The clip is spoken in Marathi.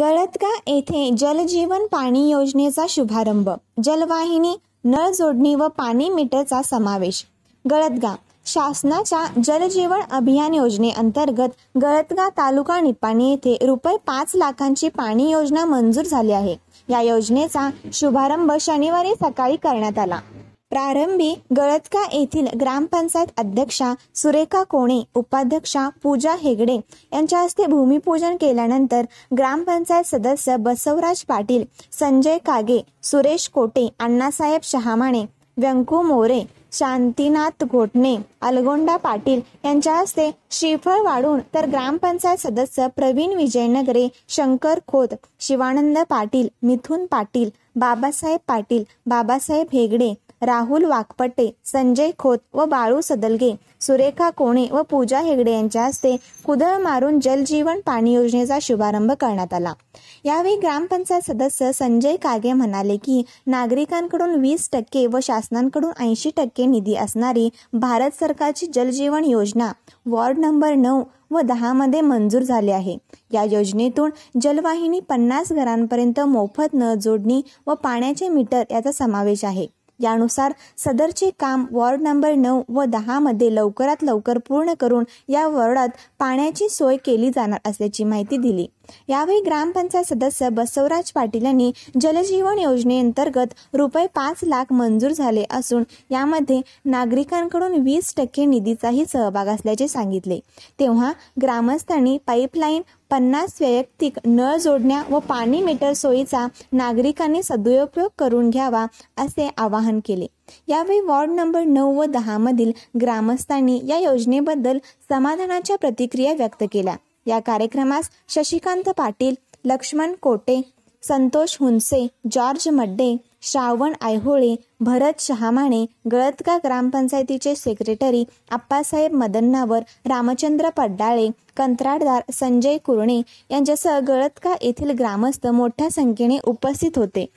गळतका येथे जलजीवन पाणी योजनेचा शुभारंभ जलवाहिनी नळ जोडणी व पाणी मीटरचा समावेश गळतगा शासनाच्या जलजीवन अभियान योजनेअंतर्गत गळतगा तालुका निपाणी येथे रुपये पाच लाखांची पाणी योजना मंजूर झाली आहे या योजनेचा शुभारंभ शनिवारी सकाळी करण्यात आला प्रारंभी गळतका येथील ग्रामपंचायत अध्यक्षा सुरेखा कोणे उपाध्यक्षा पूजा हेगडे यांच्या हस्ते भूमिपूजन केल्यानंतर ग्रामपंचायत सदस्य बसवराज पाटील संजय कागे सुरेश कोटे अण्णासाहेब शहामाणे व्यंकू मोरे शांतीनाथ घोटणे अलगोंडा पाटील यांच्या हस्ते श्रीफळ वाढून तर ग्रामपंचायत सदस्य प्रवीण विजयनगरे शंकर खोत शिवानंद पाटील मिथुन पाटील बाबासाहेब पाटील बाबासाहेब हेगडे राहुल वाकपटे संजय खोत व बाळू सदलगे सुरेखा कोणे व पूजा हेगडे यांच्या हस्ते कुदळ मारून जलजीवन पाणी योजनेचा शुभारंभ करण्यात आला यावेळी ग्रामपंचायत सदस्य संजय कागे म्हणाले की नागरिकांकडून वीस टक्के व शासनांकडून ऐंशी टक्के निधी असणारी भारत सरकारची जलजीवन योजना वॉर्ड नंबर नऊ व दहामध्ये मंजूर झाले आहे या योजनेतून जलवाहिनी पन्नास घरांपर्यंत मोफत न जोडणी व पाण्याचे मीटर याचा समावेश आहे यानुसार सदरचे काम वॉर्ड नंबर नऊ व दहामध्ये लवकरात लवकर पूर्ण करून या वॉर्डात पाण्याची सोय केली जाणार असल्याची माहिती दिली यावेळी ग्रामपंचायत सदस्य बसवराज पाटील यांनी जलजीवन योजनेअंतर्गत रुपये पाच लाख मंजूर झाले असून यामध्ये नागरिकांकडून वीस टक्के निधीचाही सहभाग असल्याचे सांगितले तेव्हा ग्रामस्थांनी पाईपलाईन पन्नास वैयक्तिक नळ जोडण्या व पाणी मीटर सोयीचा नागरिकांनी सदुपयोग करून घ्यावा असे आवाहन केले यावेळी वॉर्ड नंबर नऊ व दहामधील ग्रामस्थांनी या योजनेबद्दल समाधानाच्या प्रतिक्रिया व्यक्त केल्या या कार्यक्रमास शशिकांत पाटील लक्ष्मण कोटे संतोष हुंसे जॉर्ज मड्डे श्रावण आयहोळे भरत शहामाणे गळतका ग्रामपंचायतीचे सेक्रेटरी आप्पासाहेब मदन्नावर रामचंद्र पड्डाळे कंत्राटदार संजय कुरणे यांच्यासह गळतका येथील ग्रामस्थ मोठ्या संख्येने उपस्थित होते